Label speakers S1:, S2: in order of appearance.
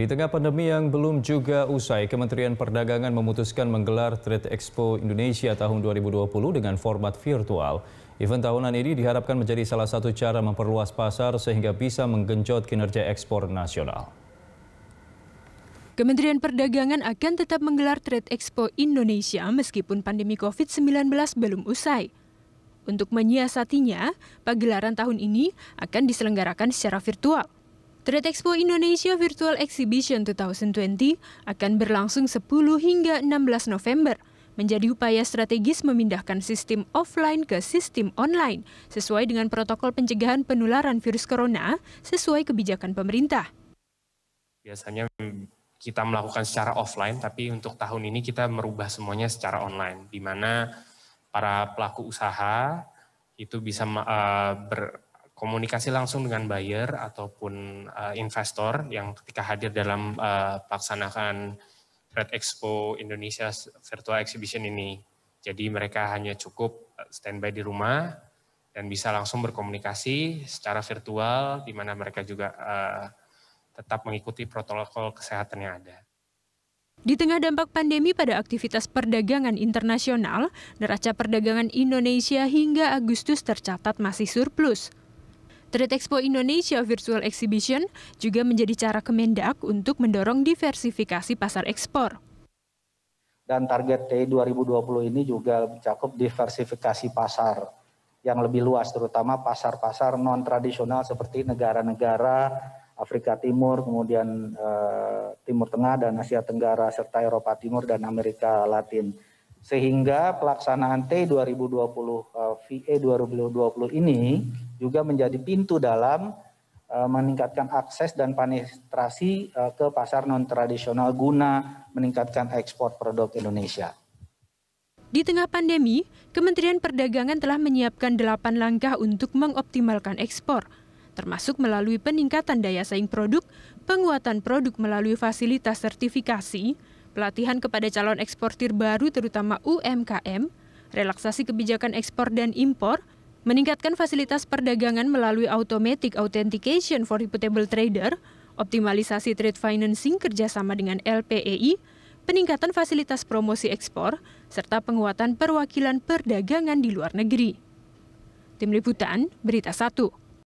S1: Di tengah pandemi yang belum juga usai, Kementerian Perdagangan memutuskan menggelar Trade Expo Indonesia tahun 2020 dengan format virtual. Event tahunan ini diharapkan menjadi salah satu cara memperluas pasar sehingga bisa menggenjot kinerja ekspor nasional.
S2: Kementerian Perdagangan akan tetap menggelar Trade Expo Indonesia meskipun pandemi COVID-19 belum usai. Untuk menyiasatinya, pagelaran tahun ini akan diselenggarakan secara virtual. Trade Expo Indonesia Virtual Exhibition 2020 akan berlangsung 10 hingga 16 November menjadi upaya strategis memindahkan sistem offline ke sistem online sesuai dengan protokol pencegahan penularan virus corona sesuai kebijakan pemerintah.
S1: Biasanya kita melakukan secara offline, tapi untuk tahun ini kita merubah semuanya secara online, di mana para pelaku usaha itu bisa uh, ber, komunikasi langsung dengan buyer ataupun uh, investor yang ketika hadir dalam uh, eh, pelaksanaan Red Expo Indonesia Virtual Exhibition ini. Jadi mereka hanya cukup eh, standby di rumah dan bisa langsung berkomunikasi secara virtual di mana mereka juga uh, tetap mengikuti protokol kesehatan yang ada.
S2: Di tengah dampak pandemi pada aktivitas perdagangan internasional, neraca perdagangan Indonesia hingga Agustus tercatat masih surplus. Trade Expo Indonesia Virtual Exhibition juga menjadi cara Kemendak untuk mendorong diversifikasi pasar ekspor.
S3: Dan target TI 2020 ini juga mencakup diversifikasi pasar yang lebih luas, terutama pasar-pasar non-tradisional seperti negara-negara Afrika Timur, kemudian e, Timur Tengah dan Asia Tenggara, serta Eropa Timur dan Amerika Latin. Sehingga pelaksanaan T 2020, eh, e, VA 2020 ini juga menjadi pintu dalam eh, meningkatkan akses dan penetrasi eh, ke pasar non tradisional guna meningkatkan ekspor produk Indonesia.
S2: Di tengah pandemi, Kementerian Perdagangan telah menyiapkan delapan langkah untuk mengoptimalkan ekspor, termasuk melalui peningkatan daya saing produk, penguatan produk melalui fasilitas sertifikasi, pelatihan kepada calon eksportir baru terutama UMKM, relaksasi kebijakan ekspor dan impor, meningkatkan fasilitas perdagangan melalui automatic authentication for reputable trader, optimalisasi trade financing kerjasama dengan LPEI, peningkatan fasilitas promosi ekspor, serta penguatan perwakilan perdagangan di luar negeri. Tim Liputan, Berita 1.